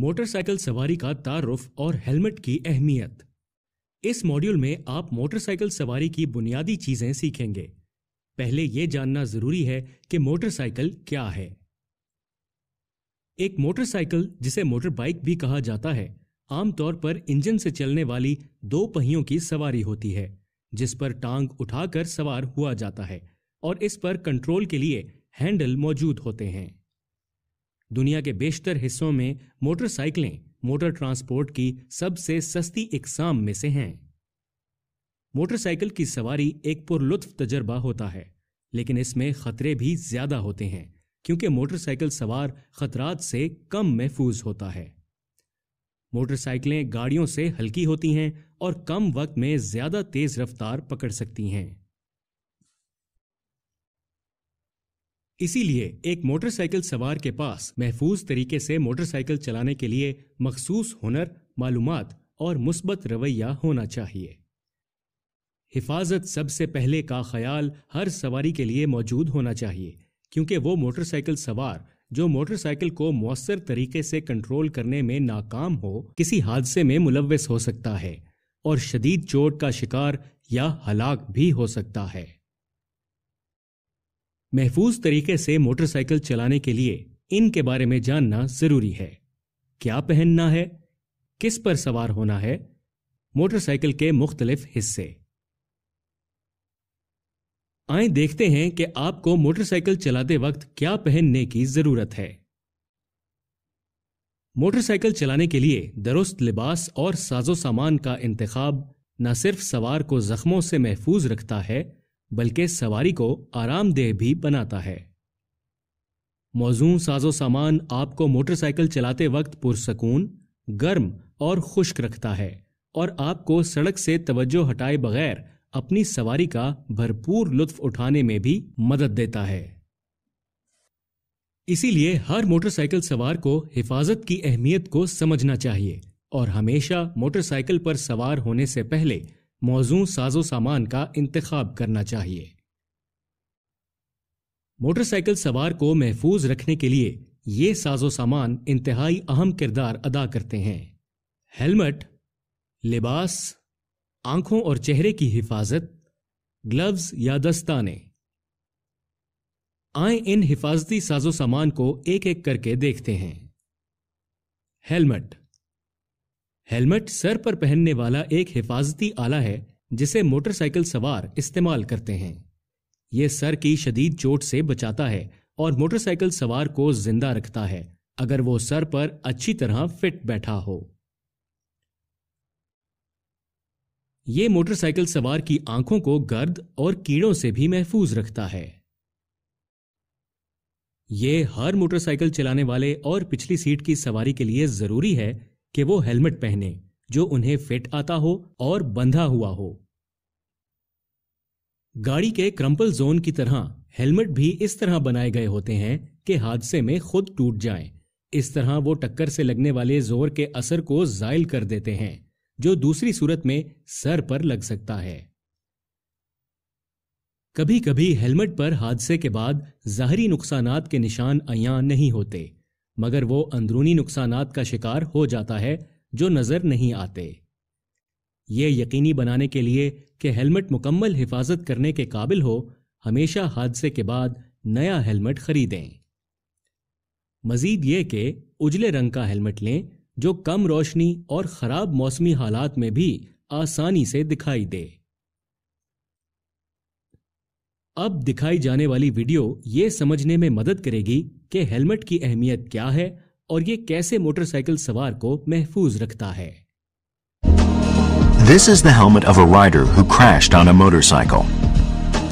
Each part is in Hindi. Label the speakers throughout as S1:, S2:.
S1: मोटरसाइकिल सवारी का तारुफ और हेलमेट की अहमियत इस मॉड्यूल में आप मोटरसाइकिल सवारी की बुनियादी चीजें सीखेंगे पहले यह जानना जरूरी है कि मोटरसाइकिल क्या है एक मोटरसाइकिल जिसे मोटर बाइक भी कहा जाता है आमतौर पर इंजन से चलने वाली दो पहियों की सवारी होती है जिस पर टांग उठाकर सवार हुआ जाता है और इस पर कंट्रोल के लिए हैंडल मौजूद होते हैं दुनिया के बेशतर हिस्सों में मोटरसाइकिलें मोटर ट्रांसपोर्ट की सबसे सस्ती इकसाम में से हैं मोटरसाइकिल की सवारी एक पुरलुत्फ तजर्बा होता है लेकिन इसमें खतरे भी ज्यादा होते हैं क्योंकि मोटरसाइकिल सवार खतरात से कम महफूज होता है मोटरसाइकिलें गाड़ियों से हल्की होती हैं और कम वक्त में ज्यादा तेज रफ्तार पकड़ सकती हैं इसीलिए एक मोटरसाइकिल सवार के पास महफूज तरीके से मोटरसाइकिल चलाने के लिए मखसूस हुनर मालूम और मुस्बत रवैया होना चाहिए हिफाजत सबसे पहले का ख्याल हर सवारी के लिए मौजूद होना चाहिए क्योंकि वो मोटरसाइकिल सवार जो मोटरसाइकिल को मौसर तरीके से कंट्रोल करने में नाकाम हो किसी हादसे में मुलविस हो सकता है और शदीद चोट का शिकार या हलाक भी हो सकता है महफूज तरीके से मोटरसाइकिल चलाने के लिए इनके बारे में जानना जरूरी है क्या पहनना है किस पर सवार होना है मोटरसाइकिल के मुख्तलिफ हिस्से आए देखते हैं कि आपको मोटरसाइकिल चलाते वक्त क्या पहनने की जरूरत है मोटरसाइकिल चलाने के लिए दुरुस्त लिबास और साजो सामान का इंतखब न सिर्फ सवार को जख्मों से महफूज रखता है बल्कि सवारी को आरामदेह भी बनाता है मौजूद साजो सामान आपको मोटरसाइकिल चलाते वक्त पुरसकून गर्म और खुश्क रखता है और आपको सड़क से तवज्जो हटाए बगैर अपनी सवारी का भरपूर लुत्फ उठाने में भी मदद देता है इसीलिए हर मोटरसाइकिल सवार को हिफाजत की अहमियत को समझना चाहिए और हमेशा मोटरसाइकिल पर सवार होने से पहले मौजू साजो सामान का इंतखब करना चाहिए मोटरसाइकिल सवार को महफूज रखने के लिए ये साजो सामान इंतहाई अहम किरदार अदा करते हैं हेलमेट लिबास आंखों और चेहरे की हिफाजत ग्लव्स या दस्ताने आए इन हिफाजती साजो सामान को एक एक करके देखते हैं हेलमेट हेलमेट सर पर पहनने वाला एक हिफाजती आला है जिसे मोटरसाइकिल सवार इस्तेमाल करते हैं यह सर की शदीद चोट से बचाता है और मोटरसाइकिल सवार को जिंदा रखता है अगर वो सर पर अच्छी तरह फिट बैठा हो यह मोटरसाइकिल सवार की आंखों को गर्द और कीड़ों से भी महफूज रखता है यह हर मोटरसाइकिल चलाने वाले और पिछली सीट की सवारी के लिए जरूरी है कि वो हेलमेट पहने जो उन्हें फिट आता हो और बंधा हुआ हो गाड़ी के क्रम्पल जोन की तरह हेलमेट भी इस तरह बनाए गए होते हैं कि हादसे में खुद टूट जाएं। इस तरह वो टक्कर से लगने वाले जोर के असर को जायल कर देते हैं जो दूसरी सूरत में सर पर लग सकता है कभी कभी हेलमेट पर हादसे के बाद जाहरी नुकसान के निशान अया नहीं होते मगर वो अंदरूनी नुकसान का शिकार हो जाता है जो नज़र नहीं आते ये यकीनी बनाने के लिए कि हेलमेट मुकम्मल हिफाजत करने के काबिल हो हमेशा हादसे के बाद नया हेलमेट खरीदें मजीद ये कि उजले रंग का हेलमेट लें जो कम रोशनी और ख़राब मौसमी हालात में भी आसानी से दिखाई दे अब दिखाई जाने वाली वीडियो ये समझने में मदद करेगी कि हेलमेट की अहमियत क्या है और ये कैसे मोटरसाइकिल सवार को महफूज रखता है
S2: This is the helmet of a rider who crashed on a motorcycle.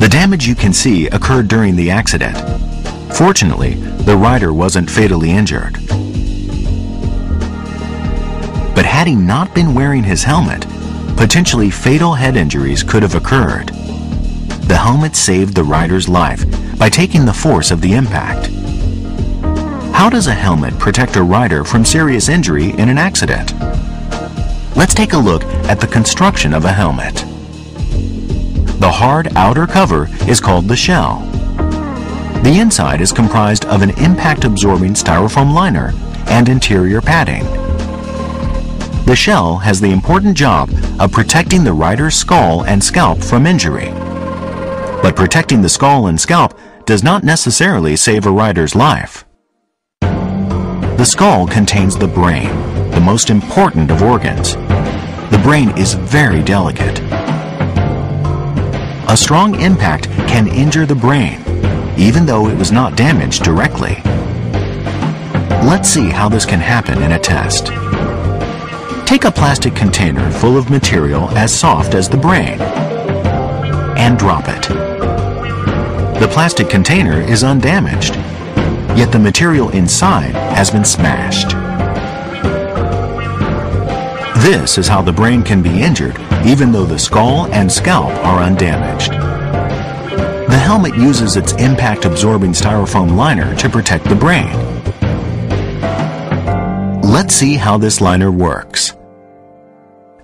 S2: The damage you can see occurred during the accident. Fortunately, the rider wasn't fatally injured. But had he not been wearing his helmet, potentially fatal head injuries could have occurred. The helmet saved the rider's life by taking the force of the impact. How does a helmet protect a rider from serious injury in an accident? Let's take a look at the construction of a helmet. The hard outer cover is called the shell. The inside is comprised of an impact-absorbing styrofoam liner and interior padding. The shell has the important job of protecting the rider's skull and scalp from injury. But protecting the skull and scalp does not necessarily save a rider's life. The skull contains the brain, the most important of organs. The brain is very delicate. A strong impact can injure the brain, even though it was not damaged directly. Let's see how this can happen in a test. Take a plastic container full of material as soft as the brain and drop it. The plastic container is undamaged, yet the material inside has been smashed. This is how the brain can be injured even though the skull and scalp are undamaged. The helmet uses its impact-absorbing styrofoam liner to protect the brain. Let's see how this liner works.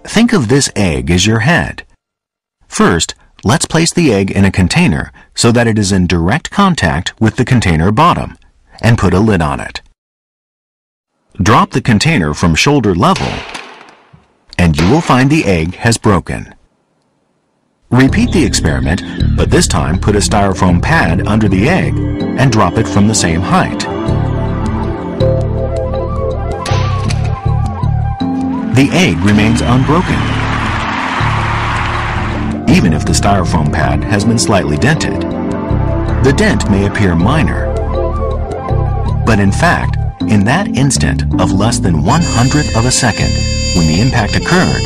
S2: Think of this egg as your head. First, let's place the egg in a container so that it is in direct contact with the container bottom, and put a lid on it. Drop the container from shoulder level, and you will find the egg has broken. Repeat the experiment, but this time put a styrofoam pad under the egg and drop it from the same height. The egg remains unbroken even if the styrofoam pad has been slightly dented. The dent may appear minor, but in fact, in that instant of less than one hundredth of a second, when the impact occurred,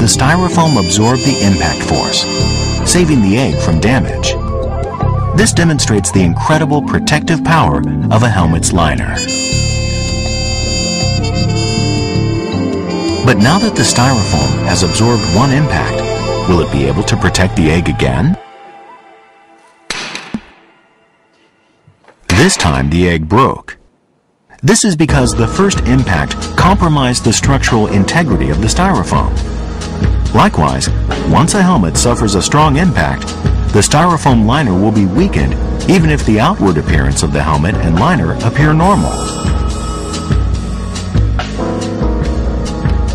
S2: the styrofoam absorbed the impact force, saving the egg from damage. This demonstrates the incredible protective power of a helmet's liner. But now that the styrofoam has absorbed one impact, Will it be able to protect the egg again? This time the egg broke. This is because the first impact compromised the structural integrity of the styrofoam. Likewise, once a helmet suffers a strong impact, the styrofoam liner will be weakened even if the outward appearance of the helmet and liner appear normal.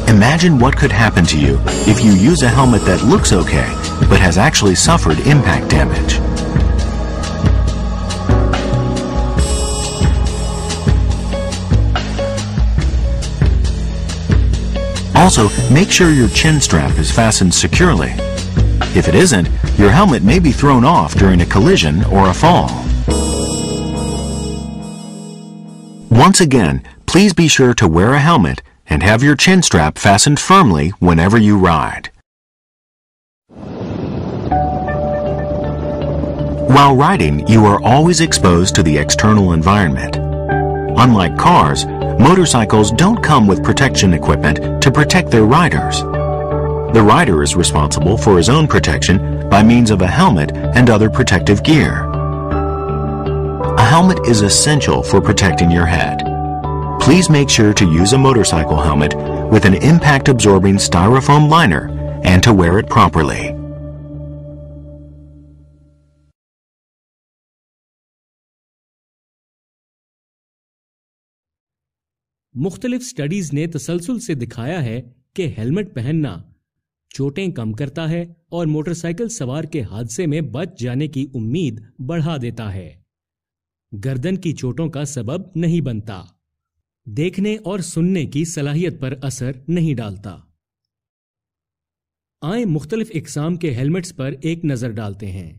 S2: Imagine what could happen to you if you use a helmet that looks okay, but has actually suffered impact damage. Also, make sure your chin strap is fastened securely. If it isn't, your helmet may be thrown off during a collision or a fall. Once again, please be sure to wear a helmet and have your chin strap fastened firmly whenever you ride. While riding, you are always exposed to the external environment. Unlike cars, motorcycles don't come with protection equipment to protect their riders. The rider is responsible for his own protection by means of a helmet and other protective gear. A helmet is essential for protecting your head. please make sure to use a motorcycle helmet with an impact-absorbing styrofoam liner and to wear it properly.
S1: मुख्तलिफ स्टडीज ने तसलसल से दिखाया है कि हेलमेट पहनना चोटें कम करता है और मोटरसाइकिल सवार के हादसे में बच जाने की उम्मीद बढ़ा देता है गर्दन की चोटों का सबब नहीं बनता देखने और सुनने की सलाहियत पर असर नहीं डालता आए मुख्तलिफ इकसाम के हेलमेट्स पर एक नज़र डालते हैं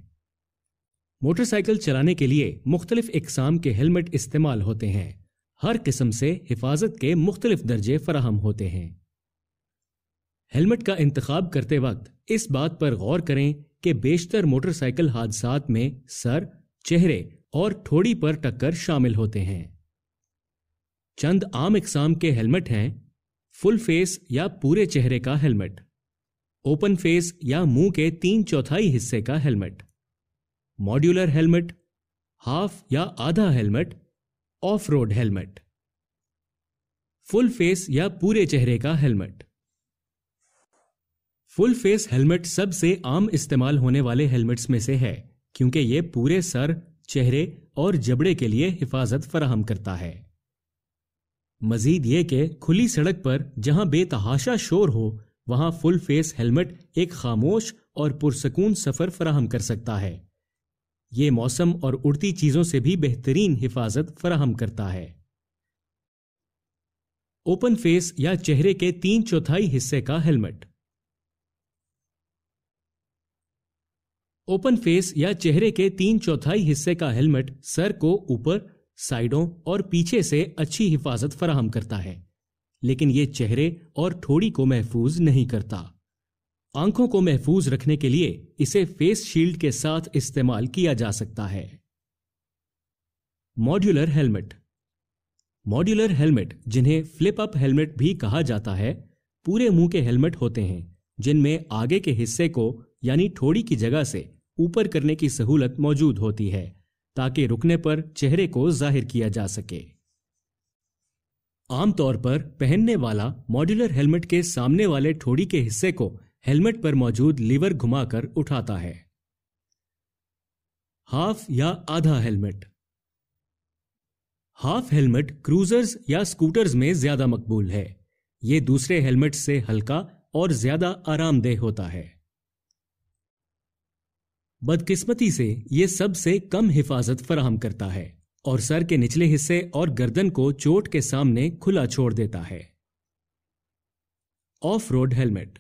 S1: मोटरसाइकिल चलाने के लिए मुख्तलिफ इकसाम के हेलमेट इस्तेमाल होते हैं हर किस्म से हिफाजत के मुख्तलिफ दर्जे फराहम होते हैं हेलमेट का इंतखब करते वक्त इस बात पर गौर करें कि बेशतर मोटरसाइकिल हादसा में सर चेहरे और ठोड़ी पर टक्कर शामिल होते हैं चंद आम इकसाम के हेलमेट हैं फुल फेस या पूरे चेहरे का हेलमेट ओपन फेस या मुंह के तीन चौथाई हिस्से का हेलमेट मॉड्यूलर हेलमेट हाफ या आधा helmet off road helmet full face या पूरे चेहरे का हेलमेट फुल फेस हेलमेट सबसे आम इस्तेमाल होने वाले हेलमेट्स में से है क्योंकि यह पूरे सर चेहरे और जबड़े के लिए हिफाजत फराहम करता है मजीद ये कि खुली सड़क पर जहां बेतहाशा शोर हो वहां फुल फेस हेलमेट एक खामोश और पुरसकून सफ़र फराहम कर सकता है ये मौसम और उड़ती चीज़ों से भी बेहतरीन हिफाजत फराहम करता है ओपन फेस या चेहरे के तीन चौथाई हिस्से का हेलमेट ओपन फेस या चेहरे के तीन चौथाई हिस्से का हेलमेट सर को ऊपर साइडों और पीछे से अच्छी हिफाजत फराहम करता है लेकिन यह चेहरे और ठोड़ी को महफूज नहीं करता आंखों को महफूज रखने के लिए इसे फेस शील्ड के साथ इस्तेमाल किया जा सकता है मॉड्यूलर हेलमेट मॉड्यूलर हेलमेट जिन्हें फ्लिप अप हेलमेट भी कहा जाता है पूरे मुंह के हेलमेट होते हैं जिनमें आगे के हिस्से को यानी ठोड़ी की जगह से ऊपर करने की सहूलत मौजूद होती है ताकि रुकने पर चेहरे को जाहिर किया जा सके आमतौर पर पहनने वाला मॉड्यूलर हेलमेट के सामने वाले ठोड़ी के हिस्से को हेलमेट पर मौजूद लीवर घुमाकर उठाता है हाफ या आधा हेलमेट हाफ हेलमेट क्रूजर्स या स्कूटर्स में ज्यादा मकबूल है ये दूसरे हेलमेट से हल्का और ज्यादा आरामदेह होता है बदकिस्मती से यह सबसे कम हिफाजत फराहम करता है और सर के निचले हिस्से और गर्दन को चोट के सामने खुला छोड़ देता है off road helmet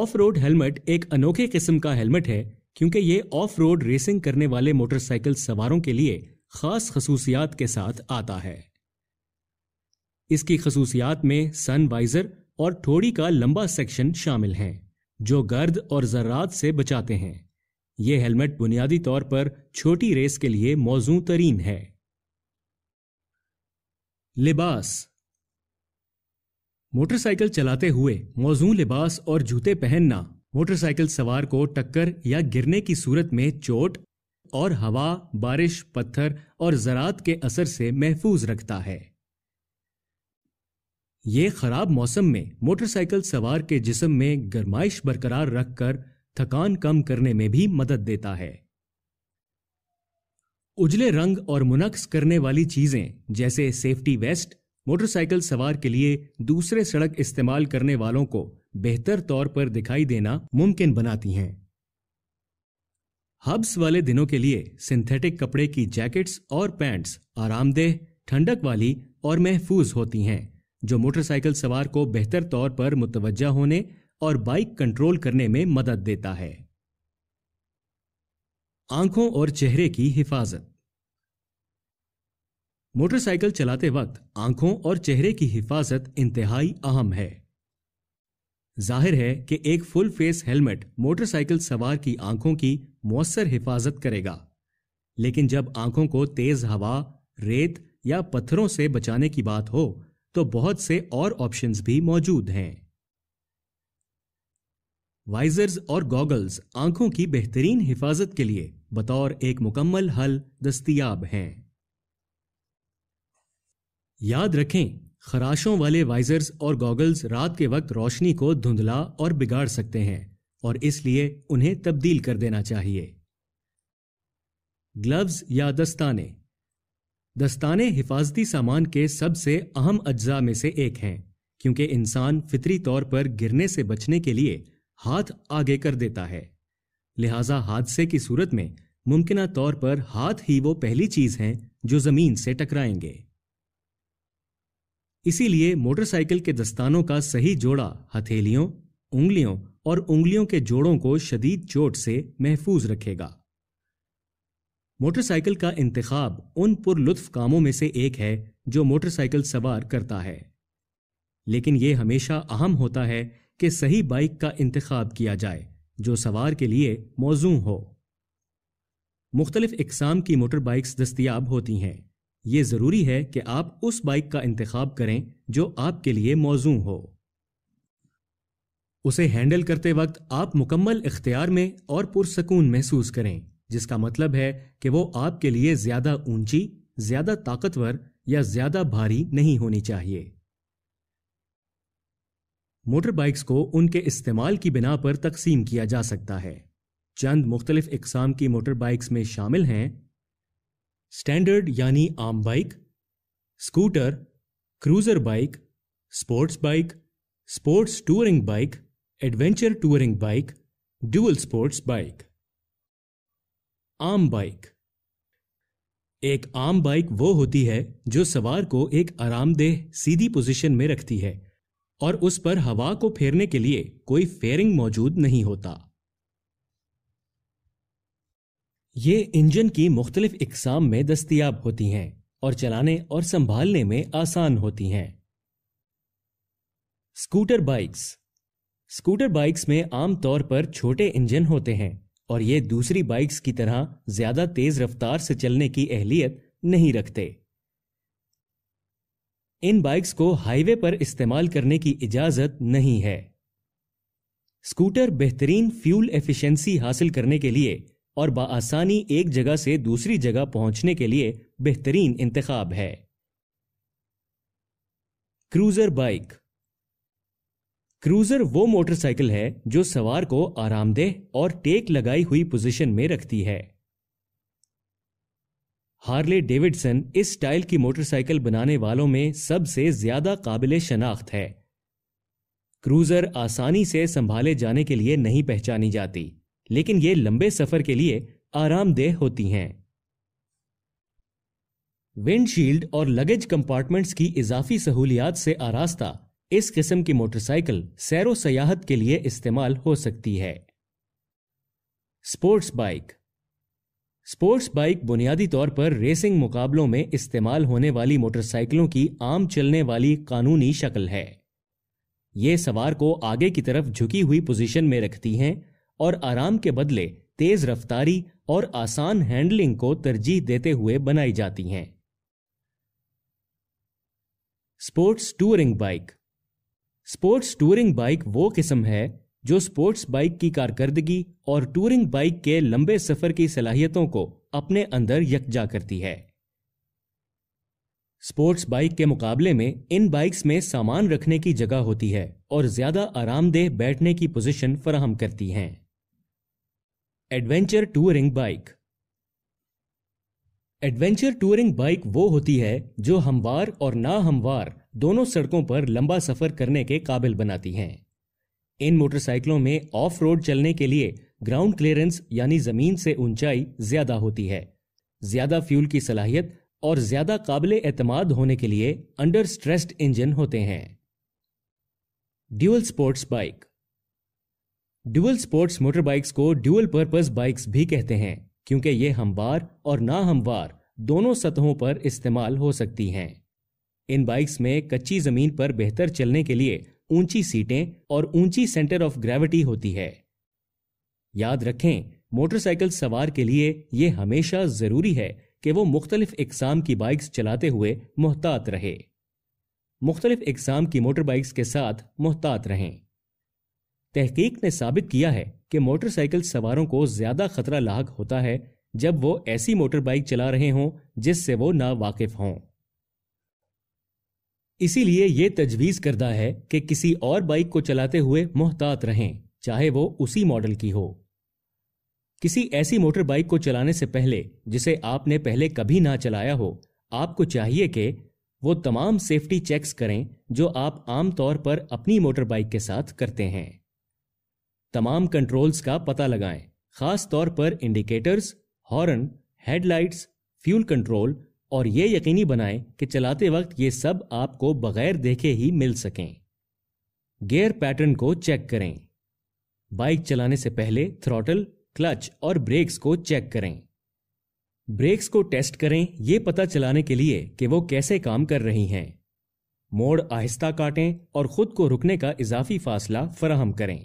S1: off road helmet एक अनोखे किस्म का हेलमेट है क्योंकि यह ऑफ रोड रेसिंग करने वाले मोटरसाइकिल सवारों के लिए खास खसूसियात के साथ आता है इसकी खसूसियात में सन वाइजर और ठोड़ी का लंबा सेक्शन शामिल हैं जो गर्द और जर्रात से बचाते हैं ये हेलमेट बुनियादी तौर पर छोटी रेस के लिए मौजू तरीन है लिबास मोटरसाइकिल चलाते हुए मौजू लिबास और जूते पहनना मोटरसाइकिल सवार को टक्कर या गिरने की सूरत में चोट और हवा बारिश पत्थर और ज़रात के असर से महफूज रखता है ये खराब मौसम में मोटरसाइकिल सवार के जिसम में गर्माइश बरकरार रखकर थकान कम करने में भी मदद देता है उजले रंग और मुनक्स करने वाली चीजें जैसे सेफ्टी वेस्ट मोटरसाइकिल सवार के लिए दूसरे सड़क इस्तेमाल करने वालों को बेहतर तौर पर दिखाई देना मुमकिन बनाती हैं हब्स वाले दिनों के लिए सिंथेटिक कपड़े की जैकेट्स और पैंट्स आरामदेह ठंडक वाली और महफूज होती हैं जो मोटरसाइकिल सवार को बेहतर तौर पर मुतवजा होने और बाइक कंट्रोल करने में मदद देता है आंखों और चेहरे की हिफाजत मोटरसाइकिल चलाते वक्त आंखों और चेहरे की हिफाजत इंतहाई अहम है जाहिर है कि एक फुल फेस हेलमेट मोटरसाइकिल सवार की आंखों की मौसर हिफाजत करेगा लेकिन जब आंखों को तेज हवा रेत या पत्थरों से बचाने की बात हो तो बहुत से और ऑप्शंस भी मौजूद हैं वाइजर्स और गॉगल्स आंखों की बेहतरीन हिफाजत के लिए बतौर एक मुकम्मल हल दस्तियाब हैं याद रखें खराशों वाले वाइजर्स और गॉगल्स रात के वक्त रोशनी को धुंधला और बिगाड़ सकते हैं और इसलिए उन्हें तब्दील कर देना चाहिए ग्लव्स या दस्ताने दस्ताने हिफाजती सामान के सबसे अहम अज्जा में से एक हैं क्योंकि इंसान फितरी तौर पर गिरने से बचने के लिए हाथ आगे कर देता है लिहाजा हादसे की सूरत में मुमकिन तौर पर हाथ ही वो पहली चीज हैं जो जमीन से टकराएंगे इसीलिए मोटरसाइकिल के दस्तानों का सही जोड़ा हथेलियों उंगलियों और उंगलियों के जोड़ों को शदीद चोट से महफूज रखेगा मोटरसाइकिल का इंतखाब उन पुरलुत्फ कामों में से एक है जो मोटरसाइकिल सवार करता है लेकिन यह हमेशा अहम होता है कि सही बाइक का इंतखब किया जाए जो सवार के लिए मौजू हो मुख्तलिफ इकसाम की मोटर बाइक्स दस्तियाब होती हैं ये ज़रूरी है कि आप उस बाइक का इंतखब करें जो आपके लिए मौजू हो उसे हैंडल करते वक्त आप मुकम्मल इख्तियार में और पुरसकून महसूस करें जिसका मतलब है कि वो आपके लिए ज़्यादा ऊंची ज़्यादा ताकतवर या ज़्यादा भारी नहीं होनी चाहिए मोटर बाइक्स को उनके इस्तेमाल की बिना पर तकसीम किया जा सकता है चंद मुख्तलिफ इकसाम की मोटर बाइक्स में शामिल हैं स्टैंडर्ड यानी आम bike scooter cruiser bike sports bike sports touring bike adventure touring bike dual sports bike आम बाइक एक आम बाइक वो होती है जो सवार को एक आरामदेह सीधी पोजीशन में रखती है और उस पर हवा को फेरने के लिए कोई फेयरिंग मौजूद नहीं होता ये इंजन की मुख्तलिफ इकसाम में दस्तियाब होती हैं और चलाने और संभालने में आसान होती हैं स्कूटर बाइक्स स्कूटर बाइक्स में आमतौर पर छोटे इंजन होते हैं और ये दूसरी बाइक्स की तरह ज्यादा तेज रफ्तार से चलने की अहलियत नहीं रखते इन बाइक्स को हाईवे पर इस्तेमाल करने की इजाजत नहीं है स्कूटर बेहतरीन फ्यूल एफिशिएंसी हासिल करने के लिए और बासानी एक जगह से दूसरी जगह पहुंचने के लिए बेहतरीन इंतखाब है क्रूजर बाइक क्रूजर वो मोटरसाइकिल है जो सवार को आरामदेह और टेक लगाई हुई पोजीशन में रखती है हार्ले डेविडसन इस स्टाइल की मोटरसाइकिल बनाने वालों में सबसे ज्यादा काबिल शनाख्त है क्रूजर आसानी से संभाले जाने के लिए नहीं पहचानी जाती लेकिन ये लंबे सफर के लिए आरामदेह होती हैं विंडशील्ड और लगेज कंपार्टमेंट्स की इजाफी सहूलियात से आरास्ता इस किस्म की मोटरसाइकिल सैरो सयाहत के लिए इस्तेमाल हो सकती है स्पोर्ट्स बाइक स्पोर्ट्स बाइक बुनियादी तौर पर रेसिंग मुकाबलों में इस्तेमाल होने वाली मोटरसाइकिलों की आम चलने वाली कानूनी शक्ल है ये सवार को आगे की तरफ झुकी हुई पोजीशन में रखती हैं और आराम के बदले तेज रफ्तारी और आसान हैंडलिंग को तरजीह देते हुए बनाई जाती हैं sports touring bike sports touring bike वो किस्म है जो स्पोर्ट्स बाइक की कारकर्दगी और टूरिंग बाइक के लंबे सफर की सलाहियतों को अपने अंदर यकजा करती है स्पोर्ट्स बाइक के मुकाबले में इन बाइक्स में सामान रखने की जगह होती है और ज्यादा आरामदेह बैठने की पोजीशन फराहम करती हैं adventure touring bike adventure touring bike वो होती है जो हमवार और ना हमवार दोनों सड़कों पर लंबा सफर करने के काबिल बनाती हैं इन मोटरसाइकिलों में ऑफ रोड चलने के लिए ग्राउंड क्लियरेंस यानी जमीन से ऊंचाई ज्यादा होती है ज्यादा फ्यूल की सलाहियत और ज्यादा काबिल एतमाद होने के लिए अंडर स्ट्रेस्ड इंजन होते हैं dual sports bike dual sports motor bikes को ड्यूअल पर्पज बाइक्स भी कहते हैं क्योंकि ये हमवार और ना हमवार दोनों सतहों पर इस्तेमाल हो सकती हैं इन बाइक्स में कच्ची जमीन पर बेहतर चलने के लिए ऊंची सीटें और ऊंची सेंटर ऑफ ग्रेविटी होती है याद रखें मोटरसाइकिल सवार के लिए यह हमेशा जरूरी है कि वो मुख्तलिफ इकसाम की बाइक्स चलाते हुए मोहतात रहे मुख्तलिफ इकसाम की मोटर बाइक्स के साथ मोहतात रहें तहकीक ने साबित किया है कि मोटरसाइकिल सवारों को ज्यादा खतरा लाक होता है जब वो ऐसी मोटरबाइक चला रहे हों जिससे वो नावाकिफ हों इसीलिए ये तजवीज करता है कि किसी और बाइक को चलाते हुए मोहतात रहें चाहे वो उसी मॉडल की हो किसी ऐसी मोटर बाइक को चलाने से पहले जिसे आपने पहले कभी ना चलाया हो आपको चाहिए कि वो तमाम सेफ्टी चेक्स करें जो आप आमतौर पर अपनी मोटर बाइक के साथ करते हैं तमाम कंट्रोल्स का पता लगाएं खास तौर पर indicators horn headlights fuel control और ये यकीनी बनाएं कि चलाते वक्त ये सब आपको बगैर देखे ही मिल सकें गियर पैटर्न को चेक करें बाइक चलाने से पहले थ्रॉटल क्लच और ब्रेक्स को चेक करें ब्रेक्स को टेस्ट करें यह पता चलाने के लिए कि वो कैसे काम कर रही हैं मोड़ आहिस्ता काटें और खुद को रुकने का इजाफी फासला फराहम करें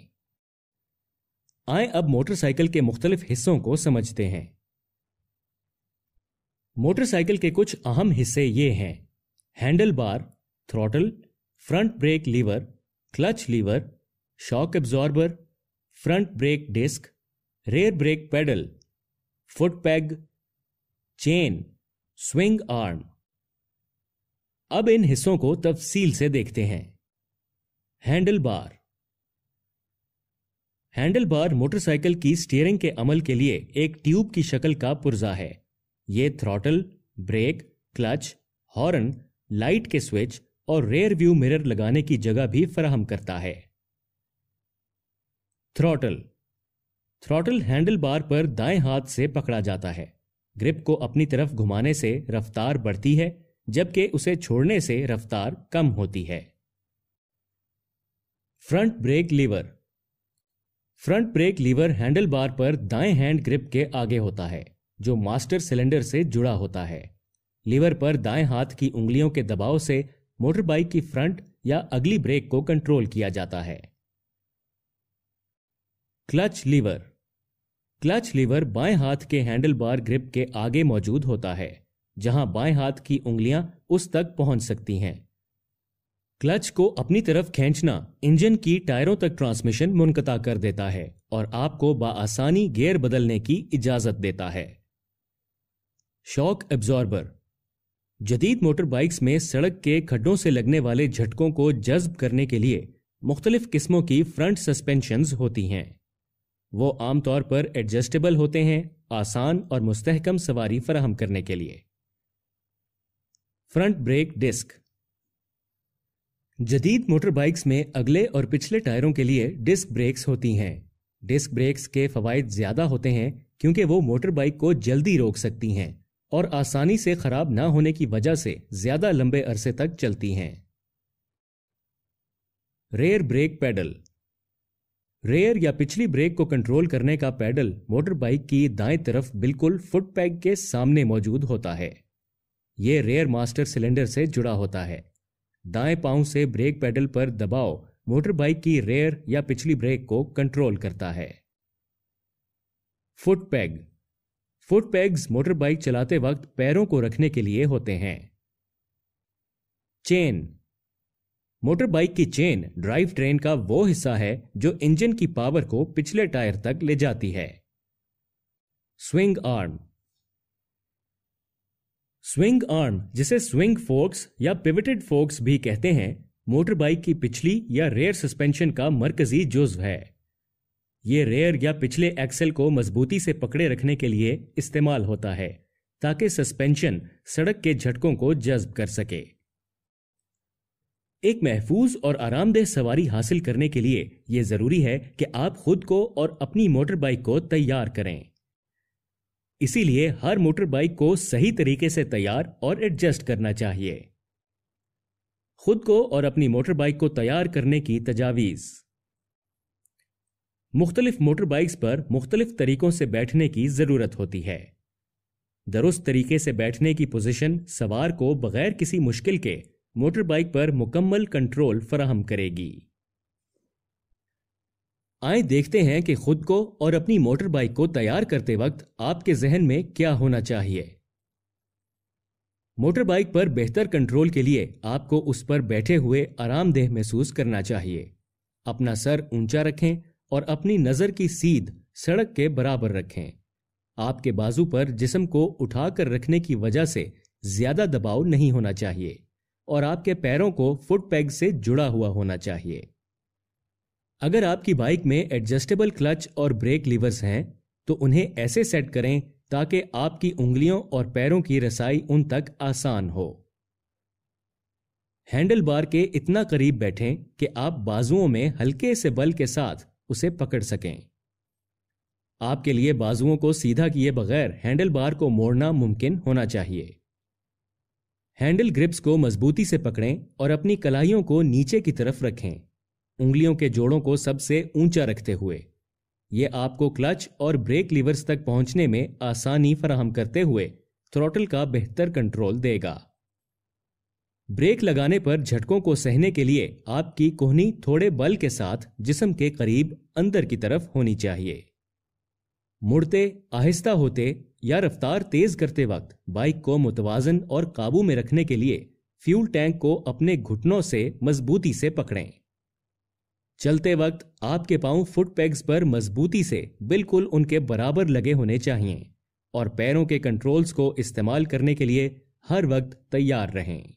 S1: आए अब मोटरसाइकिल के मुख्तलिफ हिस्सों को समझते हैं मोटरसाइकिल के कुछ अहम हिस्से ये हैं handle bar throttle front brake lever clutch lever shock absorber front brake disc rear brake pedal foot peg chain swing arm अब इन हिस्सों को तफसील से देखते हैं handle bar handle bar motorcycle की स्टीयरिंग के अमल के लिए एक ट्यूब की शक्ल का पुर्जा है ये throttle brake clutch horn light के स्विच और रेयर व्यू मिरर लगाने की जगह भी फराहम करता है थ्रॉटल थ्रॉटल हैंडल बार पर दाएं हाथ से पकड़ा जाता है ग्रिप को अपनी तरफ घुमाने से रफ्तार बढ़ती है जबकि उसे छोड़ने से रफ्तार कम होती है front brake lever front brake lever handle bar पर दाएं हैंड ग्रिप के आगे होता है जो मास्टर सिलेंडर से जुड़ा होता है लीवर पर दाएं हाथ की उंगलियों के दबाव से मोटरबाइक की फ्रंट या अगली ब्रेक को कंट्रोल किया जाता है क्लच लीवर क्लच लीवर बाएं हाथ के हैंडल बार ग्रिप के आगे मौजूद होता है जहां बाएं हाथ की उंगलियां उस तक पहुंच सकती हैं क्लच को अपनी तरफ खींचना इंजन की टायरों तक ट्रांसमिशन मुनकता कर देता है और आपको बासानी गियर बदलने की इजाजत देता है शॉक एब्जॉर्बर जदीद मोटर बाइक्स में सड़क के खड्डों से लगने वाले झटकों को जज्ब करने के लिए मुख्तलिफ किस्मों की फ्रंट सस्पेंशन होती हैं वो आमतौर पर एडजस्टेबल होते हैं आसान और मुस्तहकम सवारी फराहम करने के लिए फ्रंट ब्रेक डिस्क जदीद मोटर बाइक्स में अगले और पिछले टायरों के लिए डिस्क ब्रेक्स होती हैं डिस्क ब्रेक्स के फवायद ज़्यादा होते हैं क्योंकि वो मोटर बाइक को जल्दी रोक सकती हैं और आसानी से खराब ना होने की वजह से ज्यादा लंबे अरसे तक चलती हैं रेयर ब्रेक पैडल रेयर या पिछली ब्रेक को कंट्रोल करने का पैडल मोटर बाइक की दाएं तरफ बिल्कुल फुट पैग के सामने मौजूद होता है यह रेयर मास्टर सिलेंडर से जुड़ा होता है दाएं पांव से ब्रेक पैडल पर दबाव मोटर बाइक की रेयर या पिछली ब्रेक को कंट्रोल करता है foot peg foot pegs motorbike चलाते वक्त पैरों को रखने के लिए होते हैं चेन मोटर बाइक की चेन ड्राइव ट्रेन का वो हिस्सा है जो इंजन की पावर को पिछले टायर तक ले जाती है स्विंग आर्म स्विंग आर्म जिसे स्विंग फोक्स या पिविटेड फोक्स भी कहते हैं मोटरबाइक की पिछली या रेयर सस्पेंशन का मरकजी जुज्व है ये रेयर या पिछले एक्सेल को मजबूती से पकड़े रखने के लिए इस्तेमाल होता है ताकि सस्पेंशन सड़क के झटकों को जज्ब कर सके एक महफूज और आरामदेह सवारी हासिल करने के लिए यह जरूरी है कि आप खुद को और अपनी मोटर बाइक को तैयार करें इसीलिए हर मोटर बाइक को सही तरीके से तैयार और एडजस्ट करना चाहिए खुद को और अपनी मोटर बाइक को तैयार करने की तजावीज़ मुख्तलिफ मोटर बाइक्स पर मुख्तलिफ तरीकों से बैठने की ज़रूरत होती है दरुस्त तरीके से बैठने की पोजिशन सवार को बगैर किसी मुश्किल के मोटर बाइक पर मुकम्मल कंट्रोल फराहम करेगी आए देखते हैं कि खुद को और अपनी मोटर बाइक को तैयार करते वक्त आपके जहन में क्या होना चाहिए मोटर बाइक पर बेहतर कंट्रोल के लिए आपको उस पर बैठे हुए आरामदेह महसूस करना चाहिए अपना सर ऊंचा रखें और अपनी नज़र की सीध सड़क के बराबर रखें आपके बाजू पर जिसम को उठाकर रखने की वजह से ज्यादा दबाव नहीं होना चाहिए और आपके पैरों को फुट पैग से जुड़ा हुआ होना चाहिए अगर आपकी बाइक में एडजस्टेबल क्लच और ब्रेक लीवर्स हैं तो उन्हें ऐसे सेट करें ताकि आपकी उंगलियों और पैरों की रसाई उन तक आसान हो हैंडल बार के इतना करीब बैठें कि आप बाजुओं में हल्के से बल के साथ उसे पकड़ सकें आपके लिए बाजुओं को सीधा किए बगैर हैंडल बार को मोड़ना मुमकिन होना चाहिए हैंडल ग्रिप्स को मजबूती से पकड़ें और अपनी कलाइयों को नीचे की तरफ रखें उंगलियों के जोड़ों को सबसे ऊंचा रखते हुए ये आपको क्लच और ब्रेक लीवर्स तक पहुंचने में आसानी फराहम करते हुए थ्रोटल का बेहतर कंट्रोल देगा ब्रेक लगाने पर झटकों को सहने के लिए आपकी कोहनी थोड़े बल के साथ जिसम के करीब अंदर की तरफ होनी चाहिए मुड़ते आहिस्ता होते या रफ्तार तेज करते वक्त बाइक को मुतवाजन और काबू में रखने के लिए फ्यूल टैंक को अपने घुटनों से मजबूती से पकड़ें चलते वक्त आपके पांव फुट पैग्स पर मजबूती से बिल्कुल उनके बराबर लगे होने चाहिए और पैरों के कंट्रोल्स को इस्तेमाल करने के लिए हर वक्त तैयार रहें